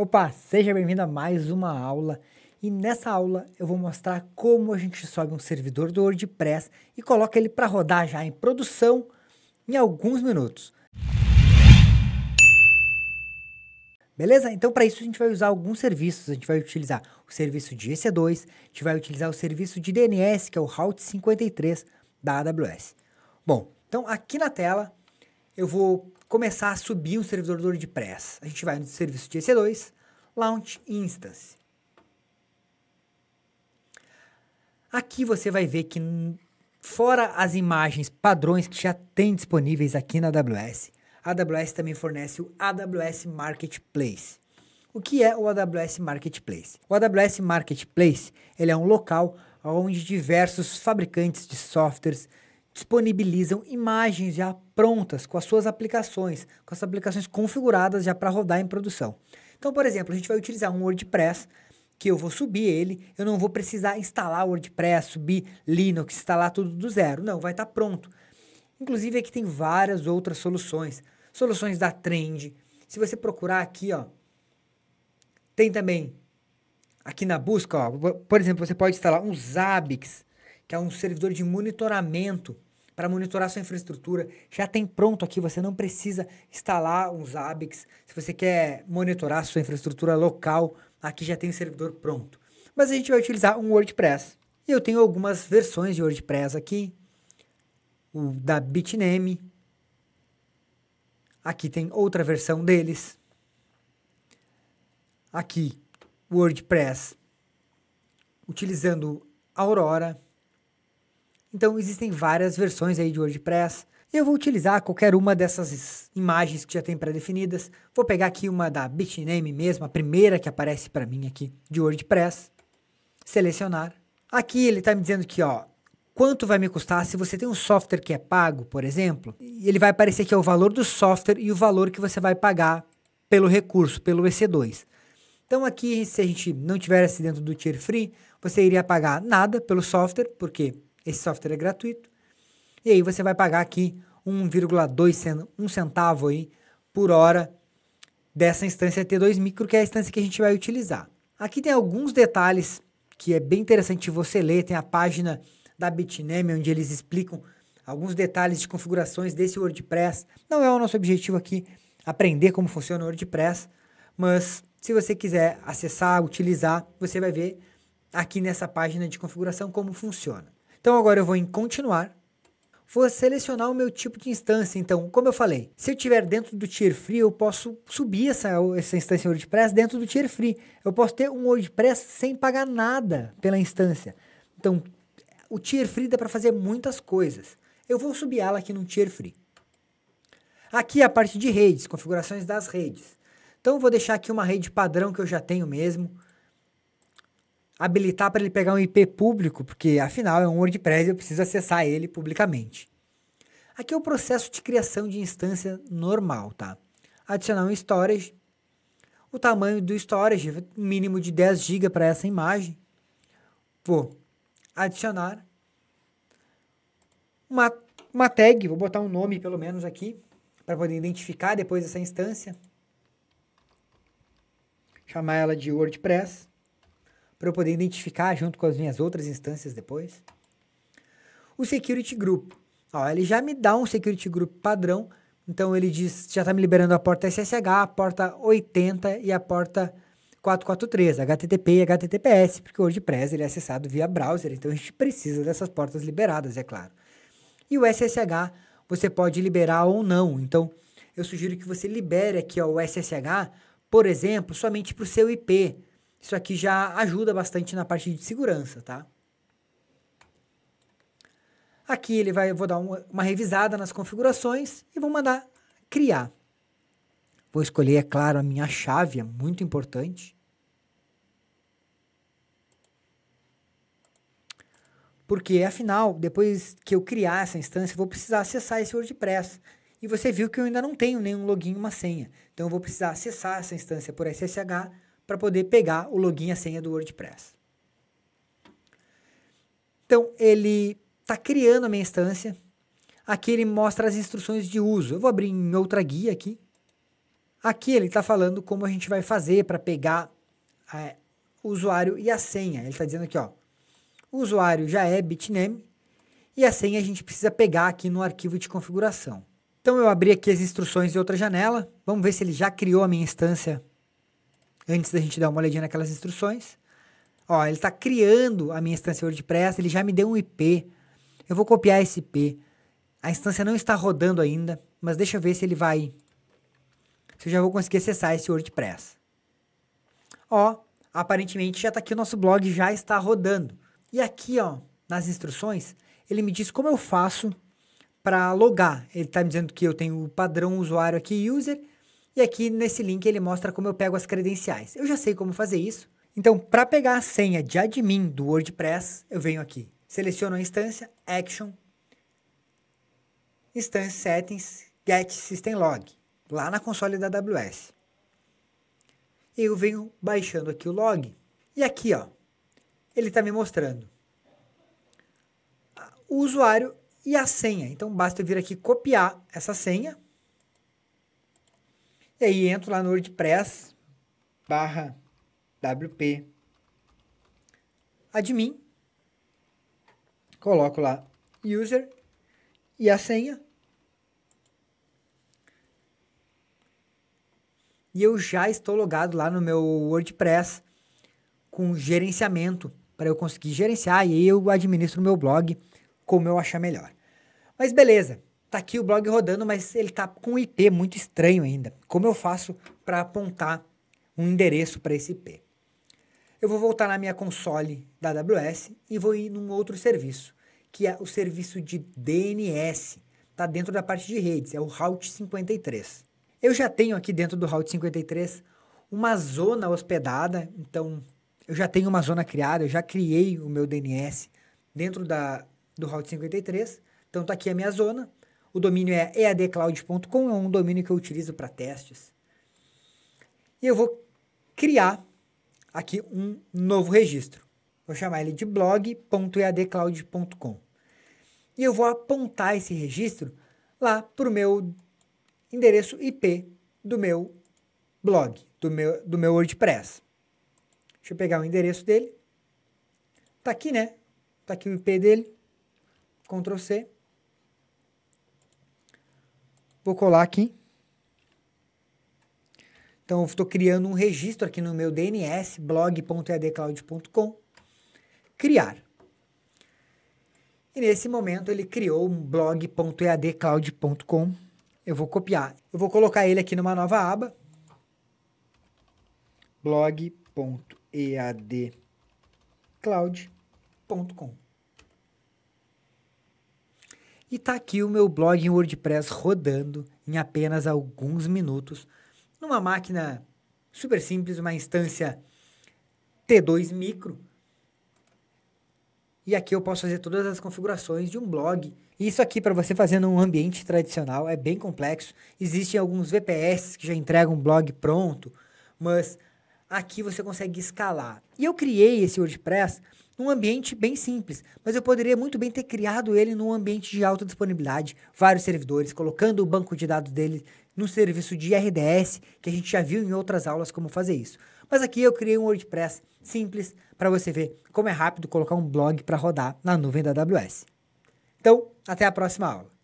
Opa, seja bem-vindo a mais uma aula. E nessa aula eu vou mostrar como a gente sobe um servidor do WordPress e coloca ele para rodar já em produção em alguns minutos. Beleza? Então para isso a gente vai usar alguns serviços. A gente vai utilizar o serviço de EC2, a gente vai utilizar o serviço de DNS, que é o Route 53 da AWS. Bom, então aqui na tela eu vou começar a subir um servidor do WordPress. A gente vai no serviço de EC2, Launch Instance. Aqui você vai ver que, fora as imagens padrões que já tem disponíveis aqui na AWS, a AWS também fornece o AWS Marketplace. O que é o AWS Marketplace? O AWS Marketplace ele é um local onde diversos fabricantes de softwares disponibilizam imagens já prontas com as suas aplicações, com as aplicações configuradas já para rodar em produção. Então, por exemplo, a gente vai utilizar um WordPress que eu vou subir ele, eu não vou precisar instalar o WordPress, subir Linux, instalar tudo do zero. Não, vai estar tá pronto. Inclusive aqui tem várias outras soluções, soluções da Trend. Se você procurar aqui, ó, tem também aqui na busca, ó, por exemplo, você pode instalar um Zabbix, que é um servidor de monitoramento para monitorar sua infraestrutura. Já tem pronto aqui, você não precisa instalar um Zabbix Se você quer monitorar sua infraestrutura local, aqui já tem o servidor pronto. Mas a gente vai utilizar um WordPress. Eu tenho algumas versões de WordPress aqui. O da Bitname. Aqui tem outra versão deles. Aqui, WordPress utilizando Aurora. Então existem várias versões aí de WordPress. Eu vou utilizar qualquer uma dessas imagens que já tem pré-definidas. Vou pegar aqui uma da Bitname mesmo, a primeira que aparece para mim aqui de WordPress. Selecionar. Aqui ele está me dizendo que, ó, quanto vai me custar se você tem um software que é pago, por exemplo, ele vai aparecer aqui é o valor do software e o valor que você vai pagar pelo recurso, pelo EC2. Então aqui, se a gente não tivesse dentro do tier free, você iria pagar nada pelo software, porque esse software é gratuito. E aí você vai pagar aqui 1,2 um centavo aí por hora dessa instância T2 micro, que é a instância que a gente vai utilizar. Aqui tem alguns detalhes que é bem interessante você ler, tem a página da Bitnami onde eles explicam alguns detalhes de configurações desse WordPress. Não é o nosso objetivo aqui aprender como funciona o WordPress, mas se você quiser acessar, utilizar, você vai ver aqui nessa página de configuração como funciona. Então agora eu vou em continuar. Vou selecionar o meu tipo de instância. Então, como eu falei, se eu tiver dentro do tier free, eu posso subir essa, essa instância WordPress dentro do tier free. Eu posso ter um WordPress sem pagar nada pela instância. Então, o tier free dá para fazer muitas coisas. Eu vou subir ela aqui no tier free. Aqui é a parte de redes, configurações das redes. Então, vou deixar aqui uma rede padrão que eu já tenho mesmo habilitar para ele pegar um IP público, porque afinal é um WordPress e eu preciso acessar ele publicamente. Aqui é o processo de criação de instância normal, tá? Adicionar um storage, o tamanho do storage, mínimo de 10 GB para essa imagem. Vou adicionar uma, uma tag, vou botar um nome pelo menos aqui, para poder identificar depois essa instância. Chamar ela de WordPress para eu poder identificar junto com as minhas outras instâncias depois. O security group. Ó, ele já me dá um security group padrão, então ele diz, já está me liberando a porta SSH, a porta 80 e a porta 443, HTTP e HTTPS, porque o WordPress ele é acessado via browser, então a gente precisa dessas portas liberadas, é claro. E o SSH você pode liberar ou não, então eu sugiro que você libere aqui ó, o SSH, por exemplo, somente para o seu IP, isso aqui já ajuda bastante na parte de segurança, tá? Aqui ele vai, vou dar uma, uma revisada nas configurações e vou mandar criar. Vou escolher, é claro, a minha chave, é muito importante. Porque, afinal, depois que eu criar essa instância, eu vou precisar acessar esse WordPress. E você viu que eu ainda não tenho nenhum login e uma senha. Então, eu vou precisar acessar essa instância por SSH para poder pegar o login e a senha do WordPress. Então, ele está criando a minha instância. Aqui ele mostra as instruções de uso. Eu vou abrir em outra guia aqui. Aqui ele está falando como a gente vai fazer para pegar é, o usuário e a senha. Ele está dizendo aqui, ó, o usuário já é bitname e a senha a gente precisa pegar aqui no arquivo de configuração. Então eu abri aqui as instruções de outra janela. Vamos ver se ele já criou a minha instância antes da gente dar uma olhadinha naquelas instruções. Ó, ele está criando a minha instância WordPress, ele já me deu um IP. Eu vou copiar esse IP. A instância não está rodando ainda, mas deixa eu ver se ele vai. Se eu já vou conseguir acessar esse WordPress. Ó, aparentemente já está aqui o nosso blog, já está rodando. E aqui, ó, nas instruções, ele me diz como eu faço para logar. Ele está me dizendo que eu tenho o padrão usuário aqui, user, e aqui nesse link ele mostra como eu pego as credenciais. Eu já sei como fazer isso. Então, para pegar a senha de admin do WordPress, eu venho aqui, seleciono a instância, Action, Instance Settings, Get System Log, lá na console da AWS. E eu venho baixando aqui o log. E aqui, ó, ele está me mostrando o usuário e a senha. Então, basta eu vir aqui copiar essa senha e aí entro lá no WordPress barra WP admin, coloco lá user e a senha. E eu já estou logado lá no meu WordPress com gerenciamento para eu conseguir gerenciar e eu administro o meu blog como eu achar melhor. Mas beleza tá aqui o blog rodando, mas ele tá com um IP muito estranho ainda. Como eu faço para apontar um endereço para esse IP? Eu vou voltar na minha console da AWS e vou ir num outro serviço, que é o serviço de DNS. Tá dentro da parte de redes, é o Route 53. Eu já tenho aqui dentro do Route 53 uma zona hospedada, então eu já tenho uma zona criada, eu já criei o meu DNS dentro da, do Route 53. Então tá aqui a minha zona, o domínio é eadcloud.com, é um domínio que eu utilizo para testes. E eu vou criar aqui um novo registro. Vou chamar ele de blog.eadcloud.com. E eu vou apontar esse registro lá para o meu endereço IP do meu blog, do meu, do meu WordPress. Deixa eu pegar o endereço dele. Tá aqui, né? Tá aqui o IP dele. Ctrl C. Vou colar aqui. Então, estou criando um registro aqui no meu DNS, blog.edcloud.com. Criar. E nesse momento ele criou um blog.eadcloud.com. Eu vou copiar. Eu vou colocar ele aqui numa nova aba. blog.eadcloud.com e está aqui o meu blog em WordPress rodando em apenas alguns minutos, numa máquina super simples, uma instância T2 micro. E aqui eu posso fazer todas as configurações de um blog. E isso aqui para você fazer num ambiente tradicional é bem complexo. Existem alguns VPS que já entregam um blog pronto, mas aqui você consegue escalar. E eu criei esse WordPress num ambiente bem simples, mas eu poderia muito bem ter criado ele num ambiente de alta disponibilidade, vários servidores, colocando o banco de dados dele no serviço de RDS, que a gente já viu em outras aulas como fazer isso. Mas aqui eu criei um WordPress simples para você ver como é rápido colocar um blog para rodar na nuvem da AWS. Então, até a próxima aula.